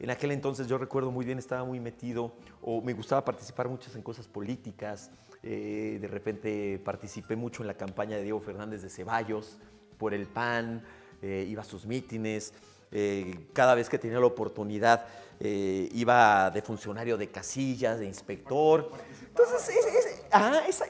En aquel entonces yo recuerdo muy bien, estaba muy metido o me gustaba participar muchas en cosas políticas. Eh, de repente participé mucho en la campaña de Diego Fernández de Ceballos por el PAN, eh, iba a sus mítines. Eh, cada vez que tenía la oportunidad iba de funcionario de casillas, de inspector. Entonces, ah, esa,